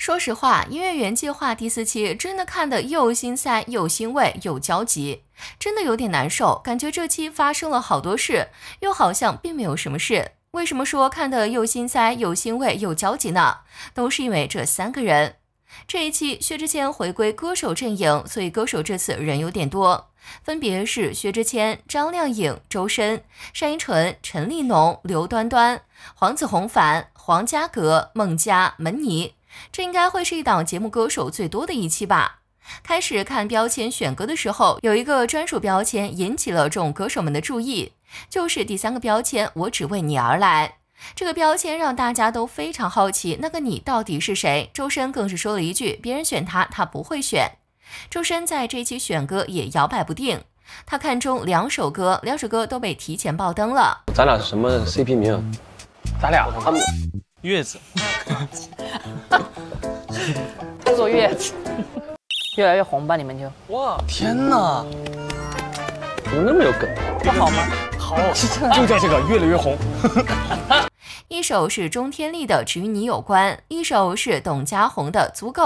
说实话，《音乐缘计划》第四期真的看得又心塞又欣慰又焦急，真的有点难受。感觉这期发生了好多事，又好像并没有什么事。为什么说看得又心塞又欣慰又焦急呢？都是因为这三个人。这一期薛之谦回归歌手阵营，所以歌手这次人有点多，分别是薛之谦、张靓颖、周深、单依纯、陈立农、刘端端、黄子弘凡、黄嘉格、孟佳、门尼。这应该会是一档节目歌手最多的一期吧。开始看标签选歌的时候，有一个专属标签引起了众歌手们的注意，就是第三个标签“我只为你而来”。这个标签让大家都非常好奇，那个你到底是谁？周深更是说了一句：“别人选他，他不会选。”周深在这期选歌也摇摆不定，他看中两首歌，两首歌都被提前爆灯了。咱俩是什么 CP 名？咱俩他们月子。坐月，越来越红吧？你们就哇！天哪，怎么那么有梗？不好吗？好，就叫这个越来越红。一首是钟天丽的《只与你有关》，一首是董佳红的《足够》。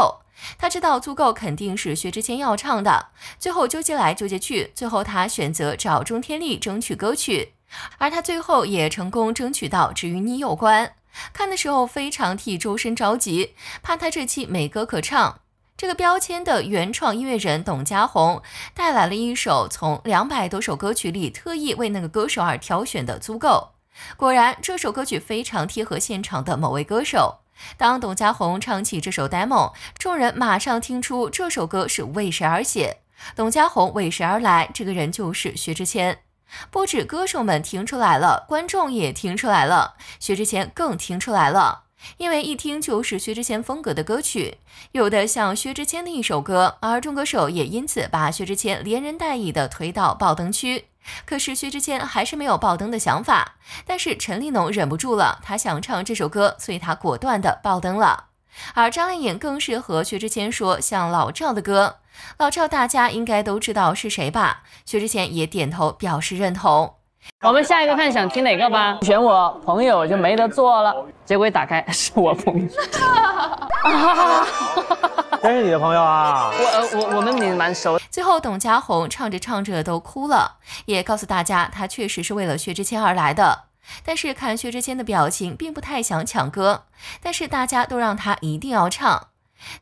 他知道《足够》肯定是薛之谦要唱的，最后纠结来纠结去，最后他选择找钟天丽争取歌曲，而他最后也成功争取到《只与你有关》。看的时候非常替周深着急，怕他这期没歌可唱。这个标签的原创音乐人董佳宏带来了一首从两百多首歌曲里特意为那个歌手而挑选的《足够》。果然，这首歌曲非常贴合现场的某位歌手。当董佳宏唱起这首 demo，众人马上听出这首歌是为谁而写。董佳宏为谁而来？这个人就是薛之谦。不止歌手们听出来了，观众也听出来了，薛之谦更听出来了，因为一听就是薛之谦风格的歌曲，有的像薛之谦的一首歌，而众歌手也因此把薛之谦连人带椅的推到爆灯区。可是薛之谦还是没有爆灯的想法，但是陈立农忍不住了，他想唱这首歌，所以他果断的爆灯了。而张靓颖更是和薛之谦说像老赵的歌，老赵大家应该都知道是谁吧？薛之谦也点头表示认同。我们下一个看想听哪个吧，选我朋友就没得做了。结果一打开是我朋友，真是你的朋友啊！我我我们你蛮熟。最后，董佳宏唱着唱着都哭了，也告诉大家他确实是为了薛之谦而来的。但是看薛之谦的表情，并不太想抢歌，但是大家都让他一定要唱。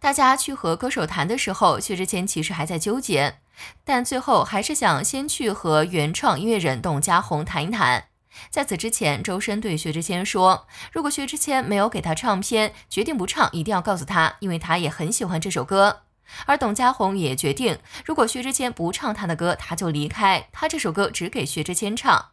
大家去和歌手谈的时候，薛之谦其实还在纠结，但最后还是想先去和原创音乐人董家宏谈一谈。在此之前，周深对薛之谦说：“如果薛之谦没有给他唱片，决定不唱，一定要告诉他，因为他也很喜欢这首歌。”而董家宏也决定，如果薛之谦不唱他的歌，他就离开。他这首歌只给薛之谦唱。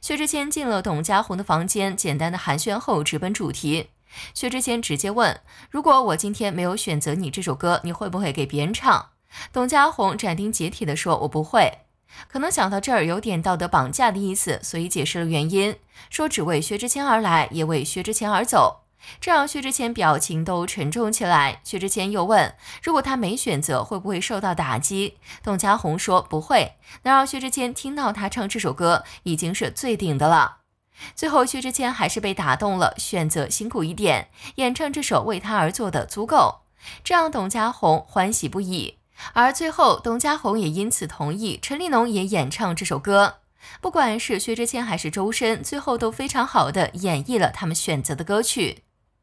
薛之谦进了董佳红的房间，简单的寒暄后直奔主题。薛之谦直接问：“如果我今天没有选择你这首歌，你会不会给别人唱？”董佳红斩钉截铁地说：“我不会。”可能想到这儿有点道德绑架的意思，所以解释了原因，说只为薛之谦而来，也为薛之谦而走。这让薛之谦表情都沉重起来。薛之谦又问：“如果他没选择，会不会受到打击？”董佳红说：“不会。”能让薛之谦听到他唱这首歌，已经是最顶的了。最后，薛之谦还是被打动了，选择辛苦一点演唱这首为他而做的《足够》，这让董佳宏欢喜不已。而最后，董佳红也因此同意陈立农也演唱这首歌。不管是薛之谦还是周深，最后都非常好的演绎了他们选择的歌曲。